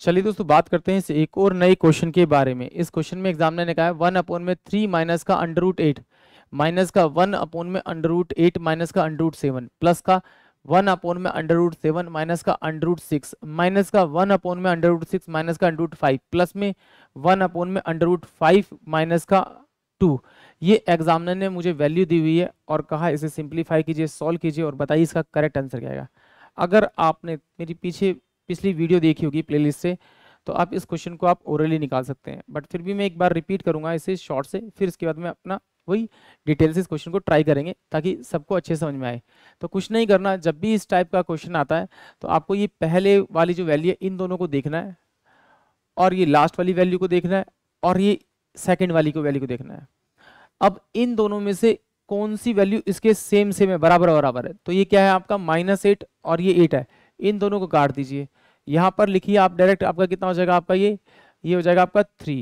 चलिए दोस्तों बात करते हैं इस एक और नए क्वेश्चन के बारे में इस क्वेश्चन में एग्जामिनर ने कहा है वन अपोन में थ्री माइनस का अंडर रूट एट माइनस का वन अपोन में अंडर रूट एट माइनस का अंडर रूट सेवन प्लस का वन अपोन में अंडर रूट सेवन माइनस का अंडर रूट सिक्स माइनस का वन अपोन में अंडर रूट सिक्स माइनस का अंडर रूट फाइव प्लस में वन अपोन में अंडर रूट फाइव माइनस का टू ये एग्जामिनर ने मुझे वैल्यू दी हुई है और कहा इसे सिंप्लीफाई कीजिए सॉल्व कीजिए और बताइए इसका करेक्ट आंसर क्या है अगर आपने मेरी पीछे पिछली वीडियो देखी होगी प्लेलिस्ट से तो आप इस क्वेश्चन को आप ओरली निकाल सकते हैं बट फिर भी मैं एक बार रिपीट करूंगा इसे शॉर्ट से फिर इसके बाद मैं अपना वही डिटेल से इस क्वेश्चन को ट्राई करेंगे ताकि सबको अच्छे समझ में आए तो कुछ नहीं करना जब भी इस टाइप का क्वेश्चन आता है तो आपको ये पहले वाली जो वैल्यू है इन दोनों को देखना है और ये लास्ट वाली वैल्यू को देखना है और ये सेकेंड वाली को वैल्यू को देखना है अब इन दोनों में से कौन सी वैल्यू इसके सेम सेम है बराबर बराबर है तो ये क्या है आपका माइनस एट और ये एट है इन दोनों को काट दीजिए यहाँ पर लिखिए आप डायरेक्ट आपका कितना हो जाएगा आपका ये ये हो जाएगा आपका थ्री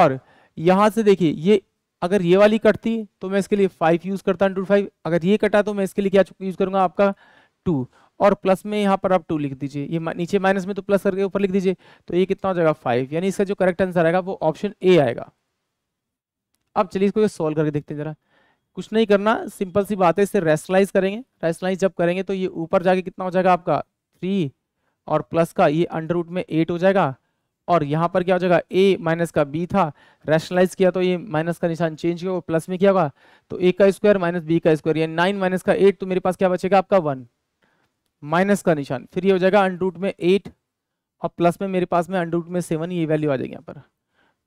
और यहाँ से देखिए ये अगर ये वाली कटती तो मैं इसके लिए फाइव यूज़ करता हूँ टू फाइव अगर ये कटा तो मैं इसके लिए क्या यूज़ करूँगा आपका टू और प्लस में यहाँ पर आप टू लिख दीजिए ये नीचे माइनस में तो प्लस करके ऊपर लिख दीजिए तो ये कितना हो जाएगा फाइव यानी इसका जो करेक्ट आंसर आएगा वो ऑप्शन ए आएगा अब चलिए इसको सॉल्व करके देखते हैं जरा कुछ नहीं करना सिंपल सी बात है इसे रेस्टलाइज करेंगे रेस्टलाइज जब करेंगे तो ये ऊपर जाके कितना हो जाएगा आपका थ्री और प्लस का ये अंडर रूट में एट हो जाएगा और यहाँ पर क्या हो जाएगा ए माइनस का बी था रैशनलाइज किया तो ये माइनस का निशान चेंज किया प्लस में क्या होगा तो ए का स्क्वायर माइनस बी का स्क्वायर यानी नाइन माइनस का एट तो मेरे पास क्या बचेगा आपका वन माइनस का निशान फिर ये हो जाएगा अंडर रूट में एट और प्लस में मेरे पास में अंडर रूट में सेवन ये वैल्यू आ जाएगी यहाँ पर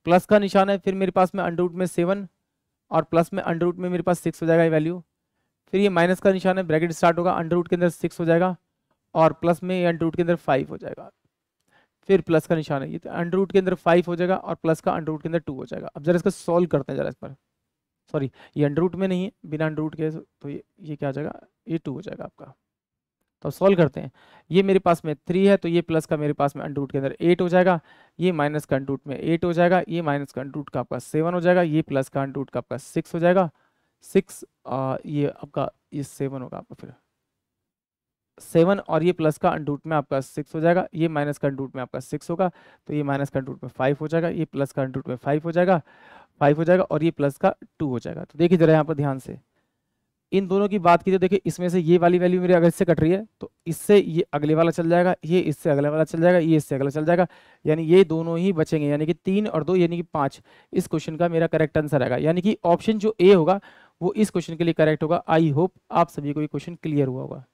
प्लस का निशान है फिर मेरे पास में अंडर रूट में सेवन और प्लस में अंडर रूट में मेरे पास सिक्स हो जाएगा ये वैल्यू फिर ये माइनस का निशान है ब्रैकेट स्टार्ट होगा अंडर रूट के अंदर सिक्स हो जाएगा और प्लस में ये अंडर रूट के अंदर फाइव हो जाएगा फिर प्लस का निशान है ये तो अंडर रूट के अंदर फाइव हो जाएगा और प्लस का अंडर रूट के अंदर टू हो जाएगा अब जरा इसका सॉल्व करते हैं जरा इस पर सॉरी ये अंडर रूट में नहीं है बिना अंडर रूट के तो ये ये क्या आ जाएगा ये टू हो जाएगा आपका तो अब सॉल्व करते हैं ये मेरे पास में थ्री है तो ये प्लस का मेरे पास में अंडरूट के अंदर एट हो जाएगा ये माइनस का अंडरूट में एट हो जाएगा ये माइनस का अंडरूट का आपका सेवन हो जाएगा ये प्लस का अंडरूट का आपका सिक्स हो जाएगा सिक्स ये आपका ये सेवन होगा आपका फिर सेवन और ये प्लस का अंडरूट में आपका सिक्स हो जाएगा ये माइनस का अंडरूट में आपका सिक्स होगा तो ये माइनस का अंडरूट में फाइव हो जाएगा ये प्लस का अंडरूट में फाइव हो जाएगा फाइव हो जाएगा और ये प्लस का टू हो जाएगा तो देखिए जरा यहाँ पर ध्यान से इन दोनों की बात की जाए देखिए इसमें से ये वाली वैल्यू मेरी अगर इससे कट रही है तो इससे ये अगले वाला चल जाएगा ये इससे अगले वाला चल जाएगा ये इससे अगला चल जाएगा यानी ये दोनों ही बचेंगे यानी कि तीन और दो यानी कि पाँच इस क्वेश्चन का मेरा करेक्ट आंसर आएगा यानी कि ऑप्शन जो ए होगा वो इस क्वेश्चन के लिए करेक्ट होगा आई होप आप सभी को ये क्वेश्चन क्लियर हुआ होगा